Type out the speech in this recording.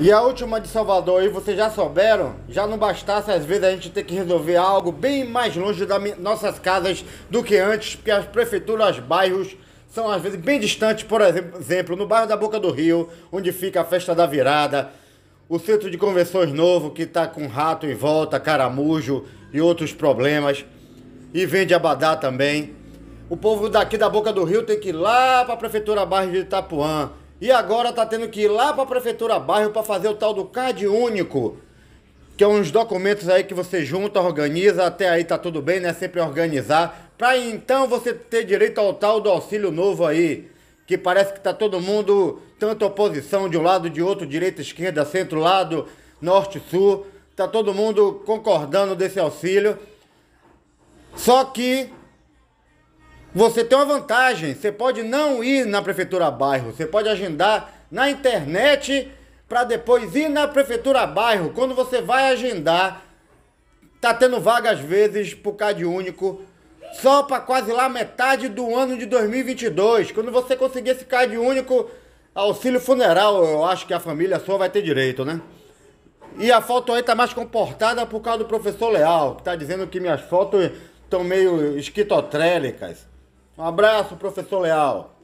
E a última de Salvador aí, vocês já souberam? Já não bastasse às vezes a gente ter que resolver algo bem mais longe das nossas casas do que antes, porque as prefeituras, bairros são às vezes bem distantes, por exemplo, no bairro da Boca do Rio, onde fica a festa da virada, o centro de convenções novo que está com rato em volta, caramujo e outros problemas, e vende abadá também. O povo daqui da Boca do Rio tem que ir lá para a prefeitura bairro de Itapuã e agora tá tendo que ir lá para a prefeitura bairro para fazer o tal do CAD único, que é uns documentos aí que você junta, organiza, até aí tá tudo bem, né? Sempre organizar, para então você ter direito ao tal do auxílio novo aí, que parece que tá todo mundo, tanto oposição de um lado, de outro, direita, esquerda, centro, lado, norte, sul, tá todo mundo concordando desse auxílio. Só que você tem uma vantagem, você pode não ir na prefeitura bairro, você pode agendar na internet para depois ir na prefeitura bairro. Quando você vai agendar, tá tendo vaga às vezes por Cade Único, só para quase lá metade do ano de 2022. Quando você conseguir esse Cade Único, auxílio funeral, eu acho que a família sua vai ter direito, né? E a foto aí tá mais comportada por causa do professor Leal, que tá dizendo que minhas fotos estão meio esquitotrélicas. Um abraço, professor Leal.